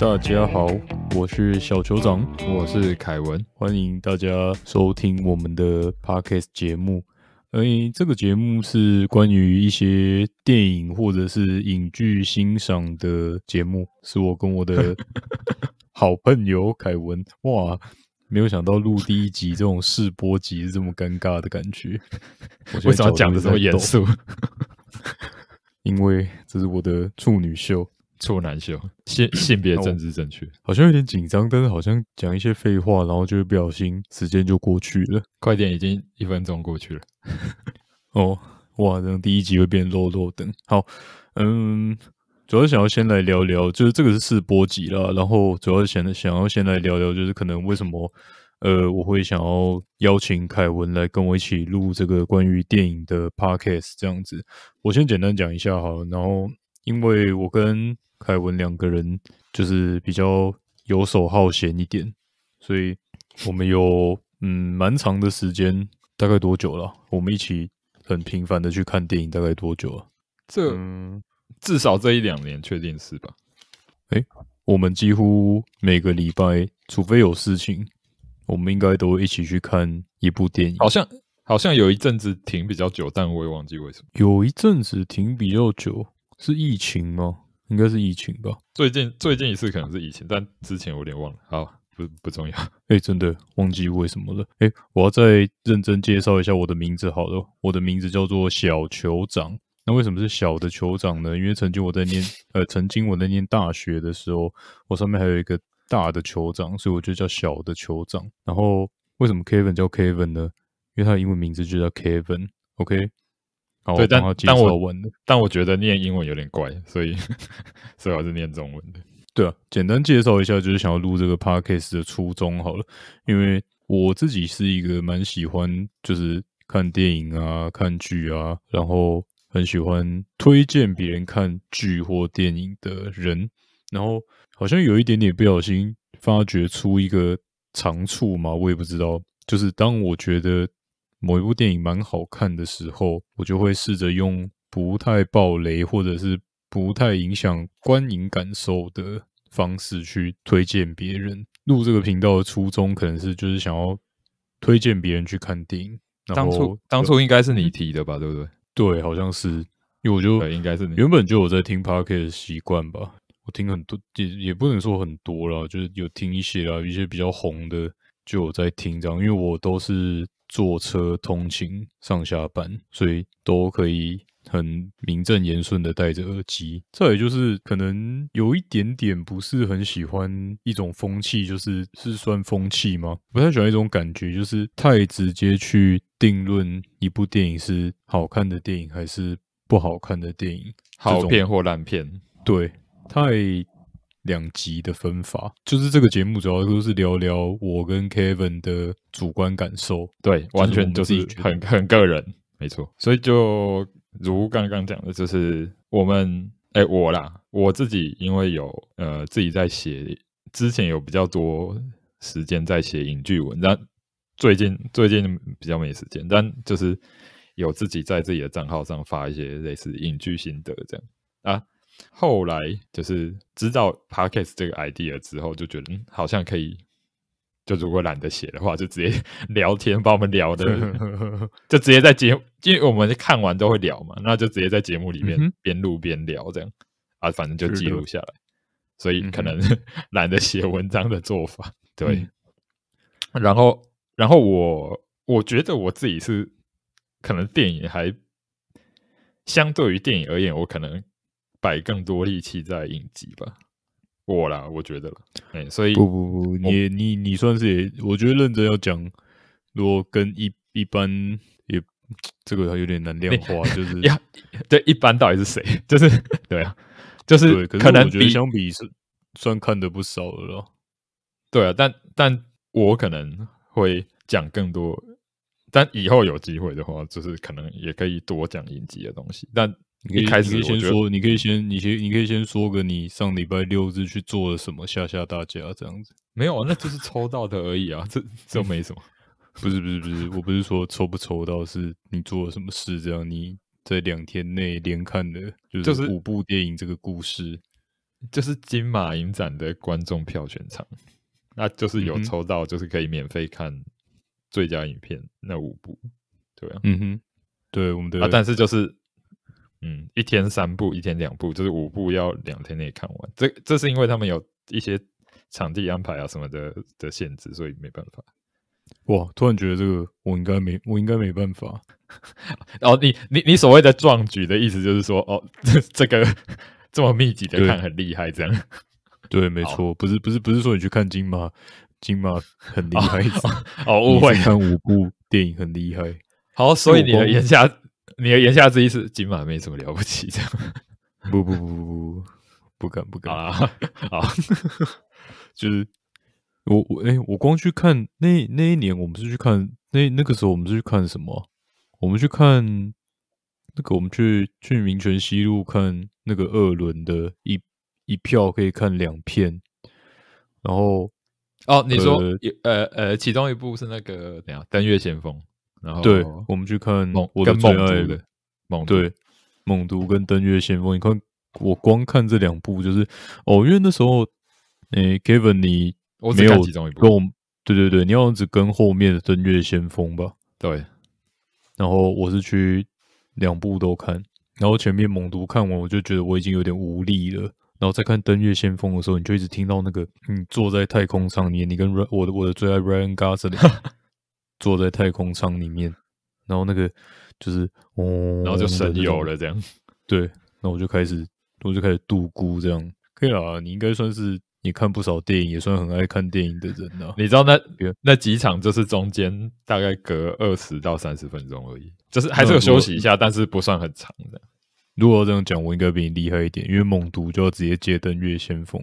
大家好，我是小酋长，我是凯文，欢迎大家收听我们的 podcast 节目。哎，这个节目是关于一些电影或者是影剧欣赏的节目，是我跟我的。好朋友凯文，哇，没有想到录第一集这种试播集是这么尴尬的感觉。为什么要讲的这么严肃？因为这是我的处女秀，处男秀，性性别政治正确，好像有点紧张，但是好像讲一些废话，然后就不小心时间就过去了。快点，已经一分钟过去了。哦，哇，等第一集会变弱弱的。好，嗯。主要想要先来聊聊，就是这个是四波集了。然后主要想想要先来聊聊，就是可能为什么，呃，我会想要邀请凯文来跟我一起录这个关于电影的 podcast 这样子。我先简单讲一下好了。然后因为我跟凯文两个人就是比较游手好闲一点，所以我们有嗯蛮长的时间，大概多久了？我们一起很频繁的去看电影，大概多久啊？这。至少这一两年确定是吧？哎，我们几乎每个礼拜，除非有事情，我们应该都一起去看一部电影。好像好像有一阵子停比较久，但我也忘记为什么。有一阵子停比较久，是疫情吗？应该是疫情吧。最近最近一次可能是疫情，但之前有点忘了。好，不不重要。哎，真的忘记为什么了。哎，我要再认真介绍一下我的名字。好了，我的名字叫做小酋长。那为什么是小的酋长呢？因为曾经我在念 呃，曾经我在念大学的时候，我上面还有一个大的酋长，所以我就叫小的酋长。然后为什么 Kevin 叫 Kevin 呢？因为他的英文名字就叫 Kevin。OK，好，我但他我文但我觉得念英文有点怪，所以所以还是念中文的。对啊，简单介绍一下，就是想要录这个 Podcast 的初衷好了。因为我自己是一个蛮喜欢就是看电影啊、看剧啊，然后。很喜欢推荐别人看剧或电影的人，然后好像有一点点不小心发掘出一个长处嘛，我也不知道。就是当我觉得某一部电影蛮好看的时候，我就会试着用不太爆雷或者是不太影响观影感受的方式去推荐别人。录这个频道的初衷可能是就是想要推荐别人去看电影。当初当初应该是你提的吧，对不对？对，好像是，因为我就应该是原本就有在听 Parky 的习惯吧。我听很多，也也不能说很多啦，就是有听一些啦，一些比较红的，就有在听这样。因为我都是坐车通勤上下班，所以都可以。很名正言顺的戴着耳机，再也就是可能有一点点不是很喜欢一种风气，就是是算风气吗？不太喜欢一种感觉，就是太直接去定论一部电影是好看的电影还是不好看的电影，好片或烂片。对，太两极的分法。就是这个节目主要都是聊聊我跟 Kevin 的主观感受，对，完全就是很很个人，没错。所以就。如刚刚讲的，就是我们哎我啦，我自己因为有呃自己在写，之前有比较多时间在写影剧文，但最近最近比较没时间，但就是有自己在自己的账号上发一些类似影剧心得这样啊。后来就是知道 p a r k e s 这个 idea 之后，就觉得嗯好像可以。就如果懒得写的话，就直接 聊天，把我们聊的就直接在节，因为我们看完都会聊嘛，那就直接在节目里面边录边聊这样啊，反正就记录下来，所以可能 懒得写文章的做法，对。然后，然后我我觉得我自己是可能电影还相对于电影而言，我可能摆更多力气在影集吧。我啦，我觉得，哎，所以不不不，你你你算是也，我觉得认真要讲，果跟一一般也，这个有点难量化，就是呀，对，一般到底是谁？就是对啊，就是对，可是我觉得相比是算看的不少了，咯，对啊，但但我可能会讲更多，但以后有机会的话，就是可能也可以多讲影集的东西，但。你可以先说，你可以先，你先，你可以先说个你上礼拜六日去做了什么，吓吓大家这样子。没有啊，那就是抽到的而已啊，这这没什么。不是不是不是，我不是说抽不抽到，是你做了什么事这样。你在两天内连看的，就是五部电影。这个故事就是金马影展的观众票选场，那就是有抽到，就是可以免费看最佳影片那五部。对啊，嗯哼，对我们的，但是就是。嗯，一天三部，一天两部，就是五部要两天内看完。这这是因为他们有一些场地安排啊什么的的限制，所以没办法。哇，突然觉得这个我应该没，我应该没办法。哦，你你你所谓的壮举的意思就是说，哦，这这个这么密集的看很厉害，这样？对，没错，不是不是不是说你去看金马，金马很厉害，哦，误会，看五部电影很厉害。好，所以你的眼下。你的言下之意是金马没什么了不起，这样？不不不不不，不敢不敢啊！好，就是我我哎，我光去看那那一年，我们是去看那那个时候，我们是去看什么？我们去看那个，我们去去民权西路看那个二轮的，一一票可以看两片。然后哦，你说呃呃，其中一部是那个怎样？《登月先锋》。然后对我们去看，我的最爱的，对，猛毒跟登月先锋。你看，我光看这两部就是哦，因为那时候，嗯，Kevin，你我没有跟我们，对对对，你要只跟后面的登月先锋吧？对。然后我是去两部都看，然后前面猛毒看完，我就觉得我已经有点无力了。然后再看登月先锋的时候，你就一直听到那个你坐在太空上面，你跟瑞我的我的最爱 Ryan Gosling。坐在太空舱里面，然后那个就是，哦，然后就神游了这样。对，那我就开始，我就开始度孤这样。可以啊，你应该算是你看不少电影，也算很爱看电影的人了。你知道那那几场就是中间大概隔二十到三十分钟而已，就是还是有休息一下，但是不算很长的。如果这样讲，我应该比你厉害一点，因为猛毒就直接接登月先锋。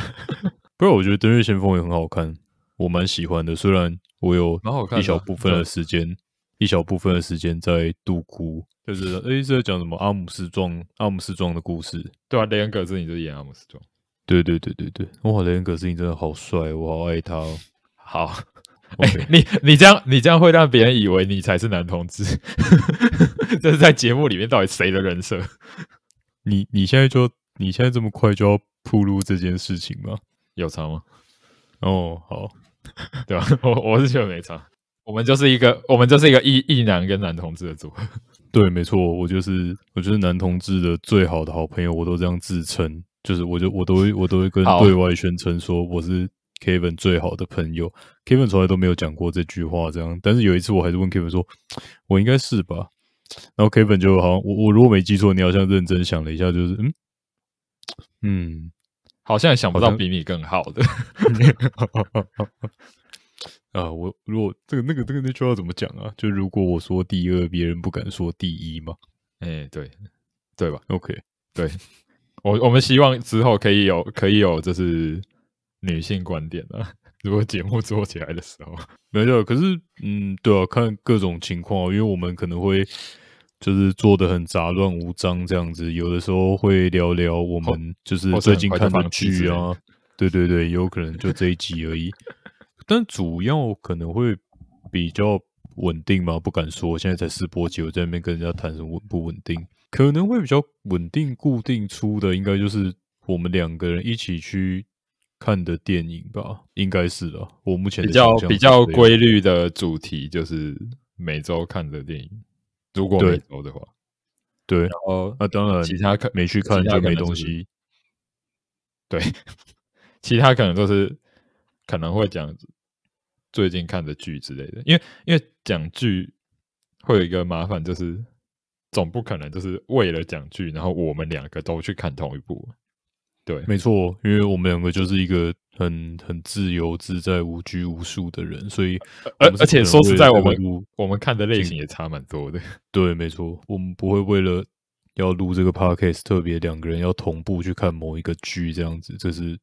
不然我觉得登月先锋也很好看，我蛮喜欢的，虽然。我有一小部分的时间，一小部分的时间在度孤，就是哎，是在讲什么阿姆斯壮阿姆斯壮的故事，对啊，雷恩·葛斯，你是演阿姆斯壮，对对对对对，哇，雷恩·葛斯，你真的好帅，我好爱他。好，哎，你你这样你这样会让别人以为你才是男同志，这是在节目里面到底谁的人设？你你现在就你现在这么快就要铺路这件事情吗？有差吗？哦，好。对吧？我我是觉得没差。我们就是一个我们就是一个异异男跟男同志的组合。对，没错，我就是我就是男同志的最好的好朋友，我都这样自称，就是我就我都我都会跟对外宣称说我是 Kevin 最好的朋友。Kevin 从来都没有讲过这句话，这样。但是有一次我还是问 Kevin 说，我应该是吧？然后 Kevin 就好像我我如果没记错，你好像认真想了一下，就是嗯嗯。好像想不到比你更好的，啊，我如果这个那个这个那句话怎么讲啊？就如果我说第二，别人不敢说第一吗？哎，对，对吧？OK，对我我们希望之后可以有可以有，这是女性观点啊。如果节目做起来的时候，没有，可是嗯，对啊，看各种情况，因为我们可能会。就是做的很杂乱无章这样子，有的时候会聊聊我们就是最近看的剧啊，对对对，有可能就这一集而已。但主要可能会比较稳定嘛，不敢说。现在才试播集，我在那边跟人家谈什么稳不稳定，可能会比较稳定。固定出的应该就是我们两个人一起去看的电影吧，应该是的。我目前比较比较规律的主题就是每周看的电影。如果没投的话，对，然后那当然其他看没去看就没东西，对，其他可能都是可能会讲最近看的剧之类的，因为因为讲剧会有一个麻烦，就是总不可能就是为了讲剧，然后我们两个都去看同一部。对，没错，因为我们两个就是一个很很自由自在、无拘无束的人，所以而而且说实在，我们我们看的类型也差蛮多的。对，没错，我们不会为了要录这个 podcast 特别两个人要同步去看某一个剧，这样子这是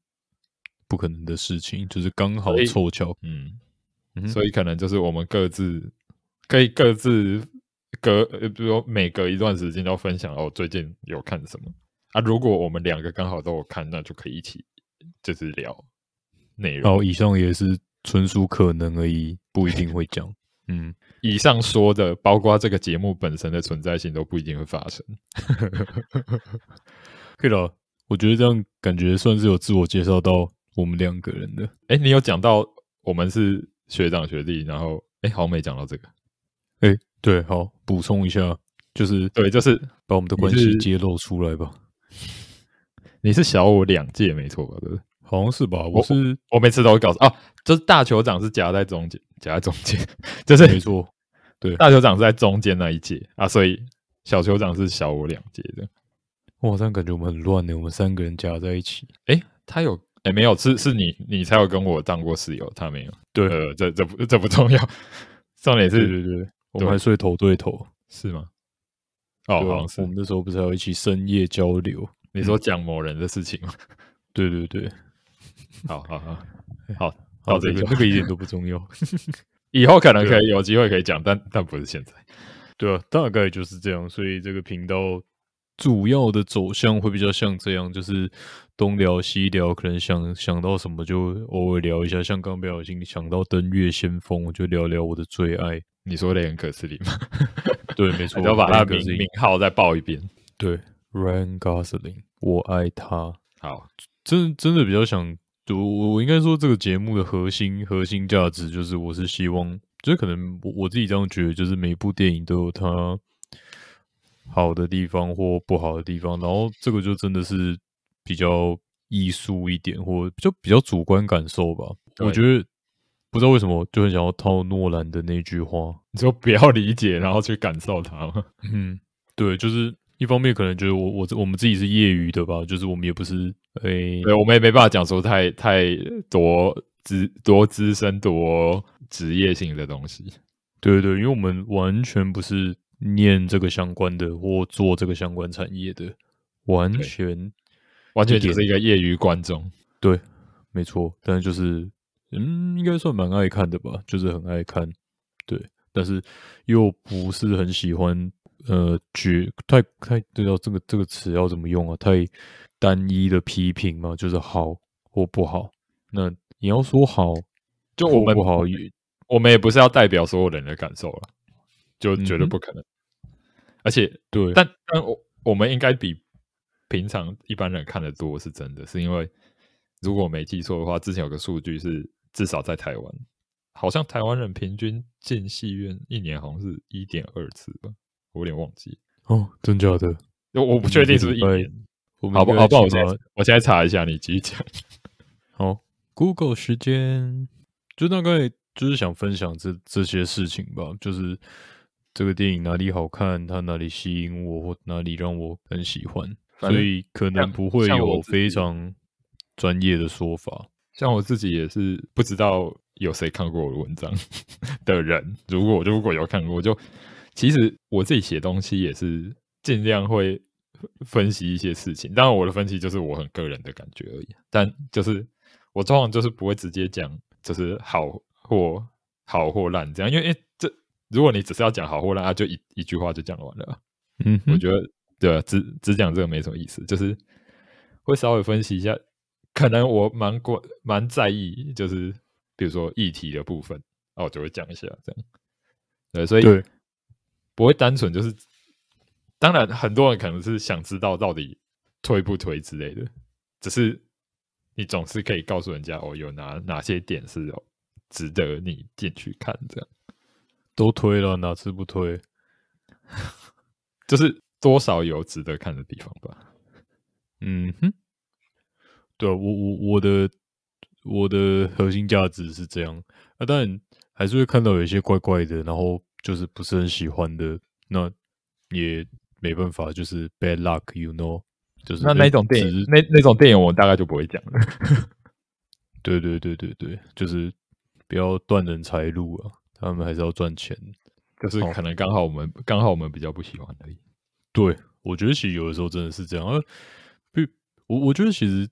不可能的事情，就是刚好凑巧，嗯，所以可能就是我们各自可以各自隔，比如每隔一段时间，要分享哦，最近有看什么。啊，如果我们两个刚好都有看，那就可以一起就是聊内容。后以上也是纯属可能而已，不一定会讲。嗯，以上说的，包括这个节目本身的存在性，都不一定会发生。可以了，我觉得这样感觉算是有自我介绍到我们两个人的。哎，你有讲到我们是学长学弟，然后哎，好没讲到这个。哎，对，好补充一下，就是对，就是把我们的关系揭露出来吧。你是小我两届没错吧？对不对？好像是吧。我是，我每次都会搞错啊。就是大酋长是夹在中间，夹在中间，就是没错。对，大酋长是在中间那一届啊，所以小酋长是小我两届的。我好像感觉我们很乱呢，我们三个人夹在一起。哎，他有哎没有？是是你你才有跟我当过室友，他没有。对，这这不这不重要。重点是，对对，我们还睡头对头，是吗？哦，我们那时候不是要一起深夜交流？你说讲某人的事情吗？对对对，好好好，好，到这个这个一点都不重要，以后可能可以有机会可以讲，但但不是现在。对啊，大概就是这样，所以这个频道主要的走向会比较像这样，就是东聊西聊，可能想想到什么就偶尔聊一下。像刚不小心想到《登月先锋》，我就聊聊我的最爱。你说雷恩·葛斯林？对，没错，要把他名名号再报一遍。对，Ran Gosling，我爱他。好，真真的比较想，我我应该说这个节目的核心核心价值就是，我是希望，就是可能我我自己这样觉得，就是每部电影都有它好的地方或不好的地方，然后这个就真的是比较艺术一点，或就比较主观感受吧。我觉得。不知道为什么就很想要套诺兰的那句话，你就不要理解，然后去感受它。嗯，对，就是一方面可能就是我我我们自己是业余的吧，就是我们也不是诶，我们也没办法讲说太太多资多资深多职业性的东西。对对，因为我们完全不是念这个相关的或做这个相关产业的，完全完全只是一个业余观众。对，没错，但是就是。嗯，应该算蛮爱看的吧，就是很爱看，对，但是又不是很喜欢。呃，绝太太，对要这个这个词要怎么用啊？太单一的批评嘛，就是好或不好。那你要说好，就我们不好，我们也不是要代表所有人的感受了，就绝对不可能。而且，对，但但我我们应该比平常一般人看的多是真的，是因为。如果我没记错的话，之前有个数据是至少在台湾，好像台湾人平均进戏院一年好像是一点二次吧，我有点忘记哦，真假的，我我不确定是一年，好不好吧，我我我现在查一下，你继续讲。好，Google 时间，就大概就是想分享这这些事情吧，就是这个电影哪里好看，它哪里吸引我，或哪里让我很喜欢，所以可能不会有非常。专业的说法，像我自己也是不知道有谁看过我的文章 的人。如果如果有看过，就其实我自己写东西也是尽量会分析一些事情。当然，我的分析就是我很个人的感觉而已。但就是我通常就是不会直接讲，就是好或好或烂这样，因为这如果你只是要讲好或烂啊，就一一句话就讲完了。嗯，我觉得对，只只讲这个没什么意思，就是会稍微分析一下。可能我蛮关蛮在意，就是比如说议题的部分，哦，我就会讲一下这样。对，所以不会单纯就是，当然很多人可能是想知道到底推不推之类的，只是你总是可以告诉人家哦，有哪哪些点是有值得你进去看这样。都推了，哪次不推？就是多少有值得看的地方吧。嗯哼。对啊，我我我的我的核心价值是这样啊，但然还是会看到有一些怪怪的，然后就是不是很喜欢的，那也没办法，就是 bad luck，you know，就是那那种电那那种电影，我大概就不会讲了。对对对对对，就是不要断人财路啊，他们还是要赚钱，就是可能刚好我们刚好我们比较不喜欢而已。对，我觉得其实有的时候真的是这样啊，我我觉得其实。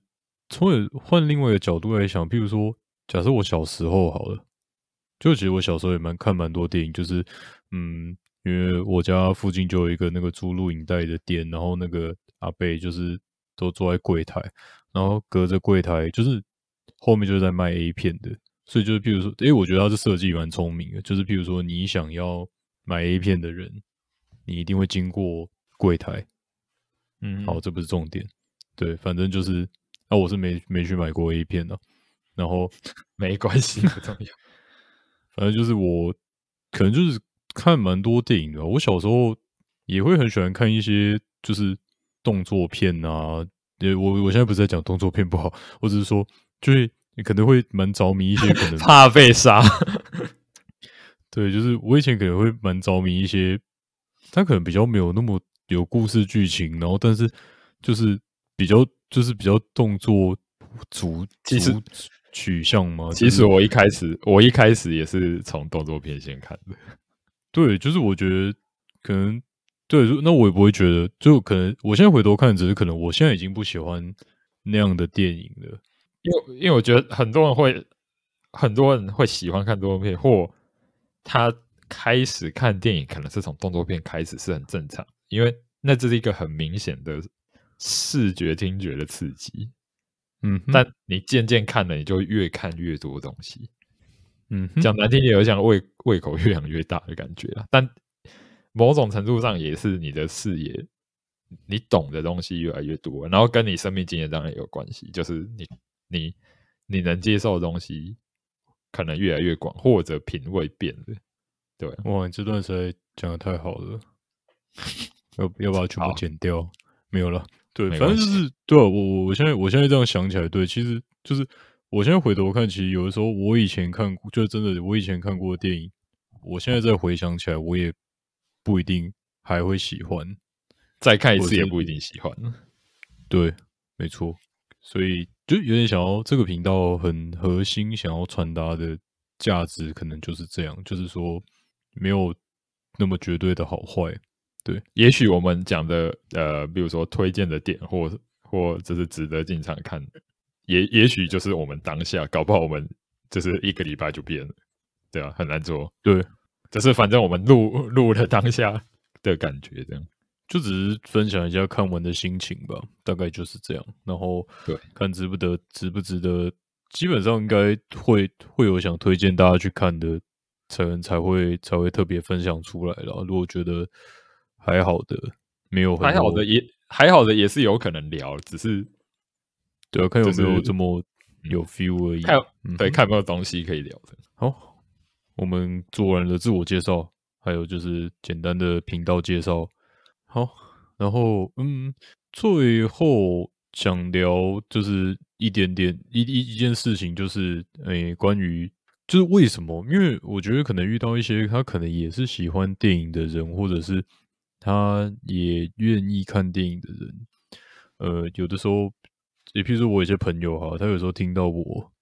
从以换另外一个角度来想，譬如说，假设我小时候好了，就其实我小时候也蛮看蛮多电影，就是嗯，因为我家附近就有一个那个租录影带的店，然后那个阿贝就是都坐在柜台，然后隔着柜台就是后面就是在卖 A 片的，所以就是譬如说，诶，我觉得他这设计蛮聪明的，就是譬如说，你想要买 A 片的人，你一定会经过柜台，嗯，好，这不是重点，对，反正就是。我是没没去买过 A 片的，然后 没关系，不重要。反正就是我可能就是看蛮多电影的。我小时候也会很喜欢看一些就是动作片啊。也我我现在不是在讲动作片不好，我只是说就是你可能会蛮着迷一些，可能 怕被杀。对，就是我以前可能会蛮着迷一些，他可能比较没有那么有故事剧情，然后但是就是。比较就是比较动作主主取向吗？其实我一开始我一开始也是从动作片先看的。对，就是我觉得可能对，那我也不会觉得就可能。我现在回头看，只是可能我现在已经不喜欢那样的电影了。因为因为我觉得很多人会很多人会喜欢看动作片，或他开始看电影可能是从动作片开始是很正常，因为那这是一个很明显的。视觉、听觉的刺激，嗯，但你渐渐看了，你就越看越多东西，嗯，讲难听点，有点胃胃口越养越大的感觉啊。但某种程度上，也是你的视野、你懂的东西越来越多，然后跟你生命经验当然有关系，就是你、你、你能接受的东西可能越来越广，或者品味变了。对，哇，你这段时间讲的太好了，要 要把全部剪掉，没有了。对，反正就是对啊，我我我现在我现在这样想起来，对，其实就是我现在回头看，其实有的时候我以前看，就真的，我以前看过的电影，我现在再回想起来，我也不一定还会喜欢，再看一次也不一定喜欢。对，没错，所以就有点想要这个频道很核心想要传达的价值，可能就是这样，就是说没有那么绝对的好坏。对，也许我们讲的呃，比如说推荐的点，或或这是值得进场看，也也许就是我们当下搞不好，我们就是一个礼拜就变了，对啊，很难做。对，只是反正我们录录了当下的感觉，这样就只是分享一下看完的心情吧，大概就是这样。然后对，看值不得，值不值得，基本上应该会会有想推荐大家去看的，才才会才会特别分享出来了。如果觉得，还好的，没有。还好的也还好的也是有可能聊，只是，对，看有没有这么有 feel 而已。还有，对，看不到东西可以聊的。好，我们做完了自我介绍，还有就是简单的频道介绍。好，然后嗯，最后想聊就是一点点一一一件事情，就是诶，关于就是为什么？因为我觉得可能遇到一些他可能也是喜欢电影的人，或者是。他也愿意看电影的人，呃，有的时候，也比如说我有些朋友哈，他有时候听到我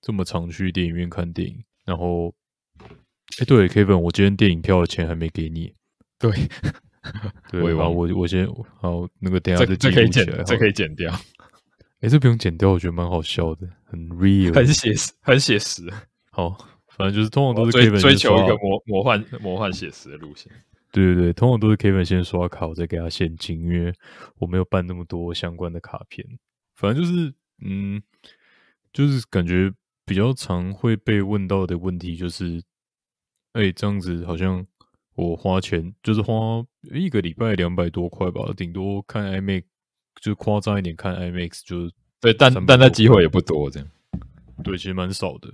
这么常去电影院看电影，然后，哎，对，Kevin，我今天电影票的钱还没给你。对，对吧？我我先，好，那个等下这可以剪，这可以剪掉。哎，这不用剪掉，我觉得蛮好笑的，很 real，很写实，很写实。好，反正就是通常都是追求一个魔魔幻魔幻写实的路线。对对对，通常都是 Kevin 先刷卡，我再给他现金，因为我没有办那么多相关的卡片。反正就是，嗯，就是感觉比较常会被问到的问题就是，哎，这样子好像我花钱就是花一个礼拜两百多块吧，顶多看 IMAX，就夸张一点看 IMAX，就对，但但那机会也不多，这样。对，其实蛮少的。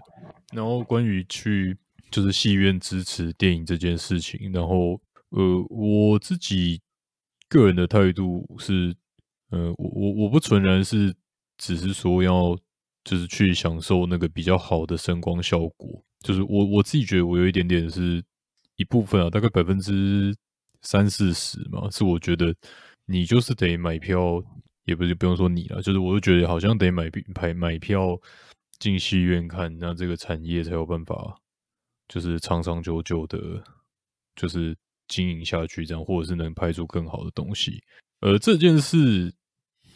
然后关于去就是戏院支持电影这件事情，然后。呃，我自己个人的态度是，呃，我我我不纯然是只是说要就是去享受那个比较好的声光效果，就是我我自己觉得我有一点点是一部分啊，大概百分之三四十嘛，是我觉得你就是得买票，也不是不用说你了，就是我就觉得好像得买票买买票进戏院看，那这个产业才有办法就是长长久久的，就是。经营下去，这样或者是能拍出更好的东西。呃，这件事，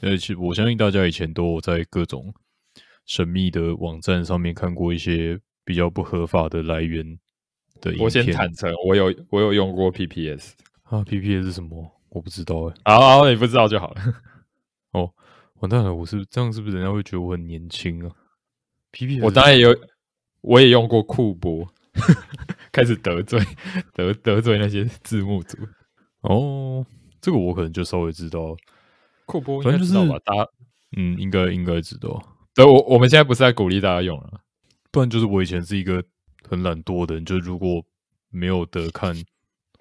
呃，其实我相信大家以前都在各种神秘的网站上面看过一些比较不合法的来源的。我先坦诚，我有我有用过 P P S 啊，P P S 是什么？我不知道哎。啊啊，你不知道就好了。哦，完蛋了，我是这样，是不是人家会觉得我很年轻啊？P P，s 我当然也有，我也用过酷博。开始得罪，得得罪那些字幕组哦。这个我可能就稍微知道，酷播应该知道吧？大家嗯，应该应该知道。对，我我们现在不是在鼓励大家用啊。不然就是我以前是一个很懒惰的人，就如果没有得看，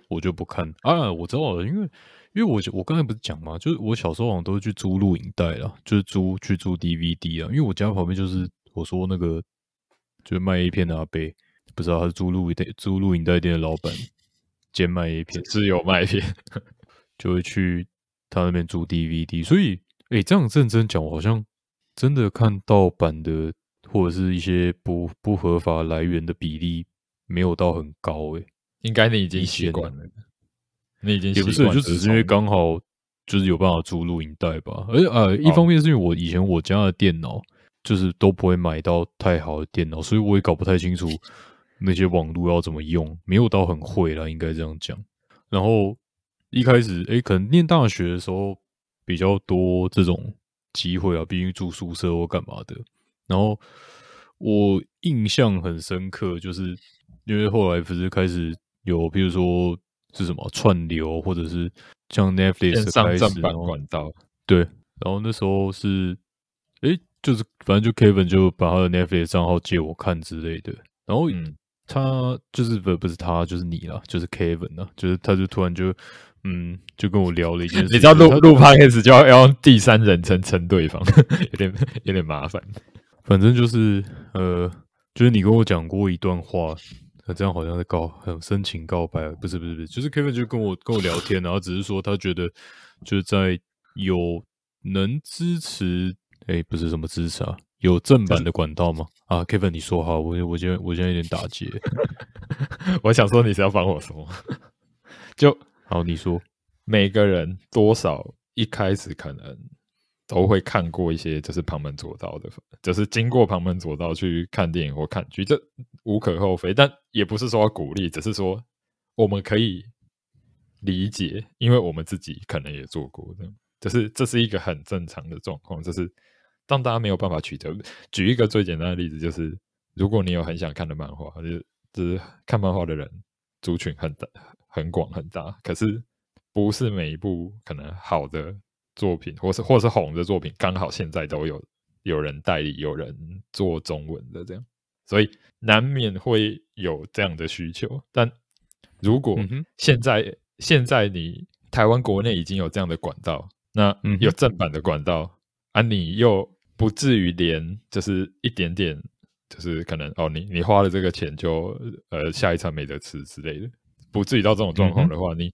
我就不看啊。我知道了，因为因为我我刚才不是讲吗？就是我小时候好像都去租录影带了，就是租去租 DVD 啊。因为我家旁边就是我说那个，就是卖 A 片的阿贝。不知道他是租录音带、租录影带店的老板兼卖 A 片，自 有卖片，就会去他那边租 DVD。所以，哎，这样认真讲，我好像真的看盗版的或者是一些不不合法来源的比例没有到很高诶。应该你已经习惯了，你已经也不是，就只是因为刚好就是有办法租录音带吧。而且，呃，一方面是因为我以前我家的电脑就是都不会买到太好的电脑，所以我也搞不太清楚。那些网络要怎么用？没有到很会啦，应该这样讲。然后一开始，哎，可能念大学的时候比较多这种机会啊，毕竟住宿舍或干嘛的。然后我印象很深刻，就是因为后来不是开始有，譬如说是什么串流，或者是像 Netflix 开始，上版管道。对，然后那时候是，哎，就是反正就 Kevin 就把他的 Netflix 账号借我看之类的，然后。他就是不不是他就是你了，就是 Kevin 了，就是他就突然就嗯，就跟我聊了一件事 你知道录录拍开始就要用第三人称称对方，有点有点麻烦。反正就是呃，就是你跟我讲过一段话，这样好像是告很深情告白，不是不是不是，就是 Kevin 就跟我跟我聊天，然后只是说他觉得就在有能支持，哎，不是什么支持啊。有正版的管道吗？啊，Kevin，你说哈，我我得我现有点打结，我想说你是要帮我说，就好，你说，每个人多少一开始可能都会看过一些，就是旁门左道的，就是经过旁门左道去看电影或看剧，这无可厚非，但也不是说要鼓励，只是说我们可以理解，因为我们自己可能也做过，这样，就是这是一个很正常的状况，就是。让大家没有办法取得。举一个最简单的例子，就是如果你有很想看的漫画，就就是看漫画的人族群很大、很广、很大，可是不是每一部可能好的作品，或是或是红的作品，刚好现在都有有人代理、有人做中文的这样，所以难免会有这样的需求。但如果现在现在你台湾国内已经有这样的管道，那有正版的管道，啊，你又不至于连就是一点点，就是可能哦，你你花了这个钱就呃下一场没得吃之类的，不至于到这种状况的话，你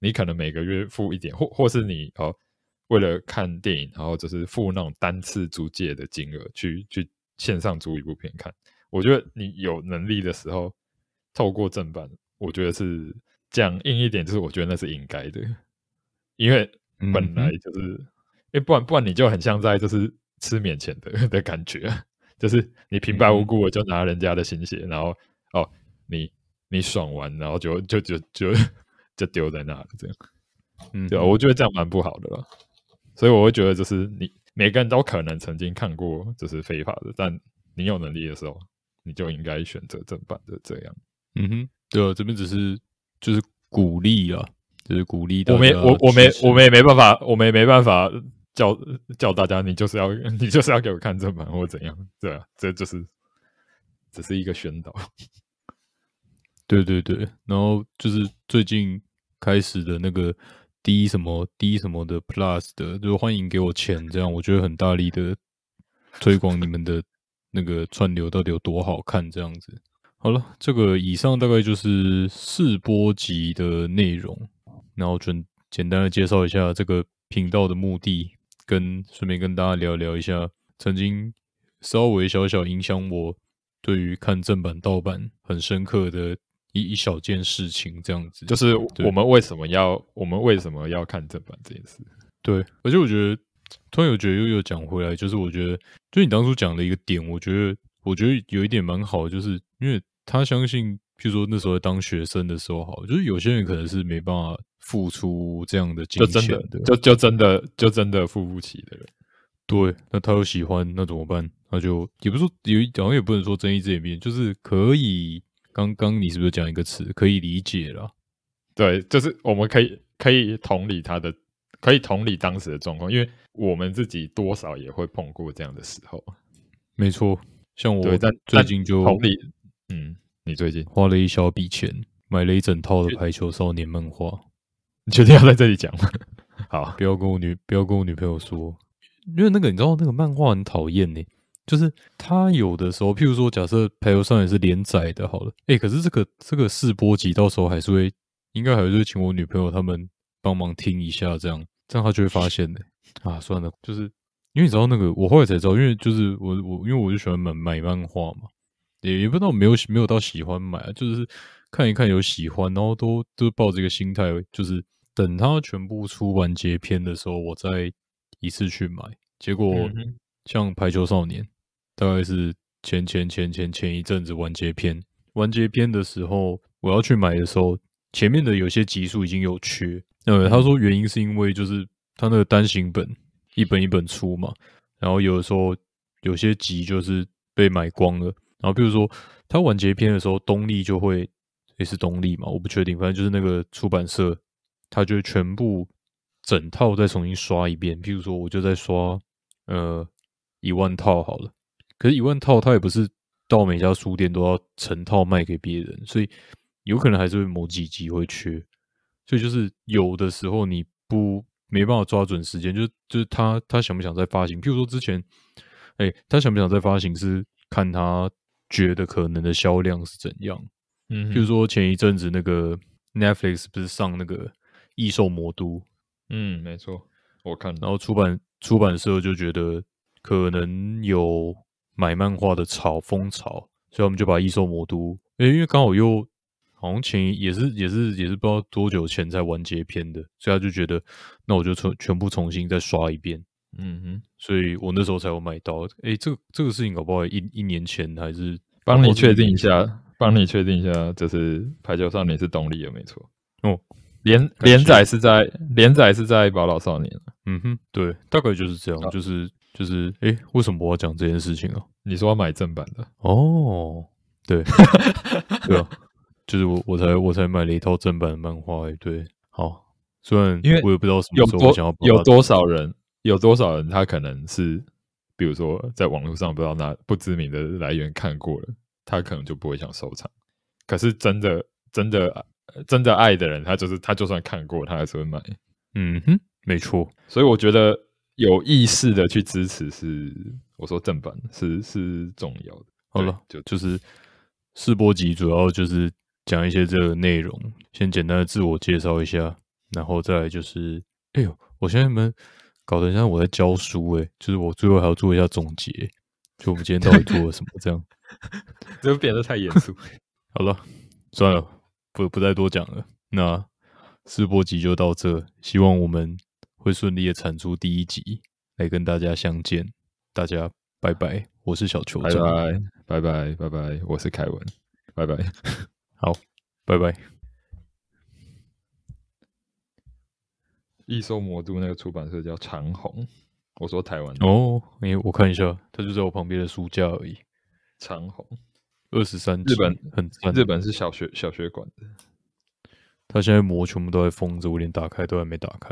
你可能每个月付一点，或或是你哦为了看电影，然后就是付那种单次租借的金额去去线上租一部片看，我觉得你有能力的时候，透过正版，我觉得是讲硬一点，就是我觉得那是应该的，因为本来就是，因为不然不然你就很像在就是。吃面前的 的感觉，就是你平白无故的就拿人家的新鞋，然后哦，你你爽完，然后就就就就就丢在那了，这样，嗯，对，我觉得这样蛮不好的，所以我会觉得，就是你每个人都可能曾经看过这是非法的，但你有能力的时候，你就应该选择正版的这样，嗯哼，对，这边只是就是鼓励啊。就是鼓励的，我没，我我没，我们也没办法，我们也没办法。叫叫大家，你就是要 你就是要给我看正版或怎样，对啊，这就是只是一个宣导。对对对，然后就是最近开始的那个低什么低什么的 plus 的，就欢迎给我钱这样，我觉得很大力的推广你们的那个串流到底有多好看这样子。好了，这个以上大概就是试播集的内容，然后准简单的介绍一下这个频道的目的。跟顺便跟大家聊聊一下，曾经稍微小小影响我对于看正版盗版很深刻的一一小件事情，这样子就是我们为什么要我们为什么要看正版这件事？对，而且我觉得，突然有觉得又又讲回来，就是我觉得，就你当初讲的一个点，我觉得我觉得有一点蛮好，就是因为他相信。譬如说那时候当学生的时候，好，就是有些人可能是没办法付出这样的金钱，就就真的就真的付不起的人。对，那他又喜欢，那怎么办？那就也不是有，好像也不能说争议这一面，就是可以。刚刚你是不是讲一个词？可以理解了。对，就是我们可以可以同理他的，可以同理当时的状况，因为我们自己多少也会碰过这样的时候。没错，像我对，最近就同理，嗯。你最近花了一小笔钱买了一整套的排球少年漫画，你确定要在这里讲吗？好，不要跟我女，不要跟我女朋友说，因为那个你知道那个漫画很讨厌呢，就是他有的时候，譬如说，假设排球少年是连载的，好了，哎，可是这个这个试播集到时候还是会，应该还是请我女朋友他们帮忙听一下，这样，这样他就会发现呢。啊，算了，就是因为你知道那个，我后来才知道，因为就是我我因为我就喜欢买买漫画嘛。也也不知道没有没有到喜欢买，就是看一看有喜欢，然后都都抱着一个心态，就是等它全部出完结篇的时候，我再一次去买。结果像《排球少年》，大概是前前前前前一阵子完结篇，完结篇的时候我要去买的时候，前面的有些集数已经有缺。呃，他说原因是因为就是他那个单行本一本一本出嘛，然后有的时候有些集就是被买光了。然后，比如说，他完结篇的时候，东立就会，也是东立嘛，我不确定，反正就是那个出版社，他就全部整套再重新刷一遍。比如说，我就再刷，呃，一万套好了。可是，一万套他也不是到每家书店都要成套卖给别人，所以有可能还是会某几集会缺。所以，就是有的时候你不没办法抓准时间，就就是他他想不想再发行？比如说之前，哎，他想不想再发行是看他。觉得可能的销量是怎样？嗯，比如说前一阵子那个 Netflix 不是上那个异兽魔都？嗯，没错，我看。然后出版出版社就觉得可能有买漫画的潮风潮，所以我们就把异兽魔都，诶，因为刚好又好像前也是也是也是不知道多久前才完结篇的，所以他就觉得那我就重全部重新再刷一遍。嗯哼，所以我那时候才有买到。哎，这这个事情搞不好一一年前还是帮你确定一下，帮你确定一下，就是《排球少年》是动力的没错。哦，连连载是在连载是在宝岛少年。嗯哼，对，大概就是这样，就是就是，哎，为什么我要讲这件事情啊？你说要买正版的？哦，对，对啊，就是我我才我才买了一套正版的漫画。对，好，虽然因为我也不知道什么时候想要有多少人。有多少人他可能是，比如说在网络上不知道哪不知名的来源看过了，他可能就不会想收藏。可是真的真的真的爱的人，他就是他就算看过，他还是会买。嗯哼，没错。所以我觉得有意识的去支持是，我说正版是是重要的。好了，就就是试播集，主要就是讲一些这个内容。先简单的自我介绍一下，然后再就是，哎呦，我在们。搞得像我在教书哎，就是我最后还要做一下总结，就我们今天到底做了什么这样，这变得太严肃。好了，算了，不不再多讲了。那四波集就到这，希望我们会顺利的产出第一集来跟大家相见。大家拜拜，我是小球。拜拜拜拜拜拜，我是凯文。拜拜，好拜拜。《异兽魔都那个出版社叫长虹，我说台湾哦，因为我看一下，它就在我旁边的书架而已。长虹二十三，日本很，日本是小学小学馆的。他现在魔全部都在封着，我连打开都还没打开。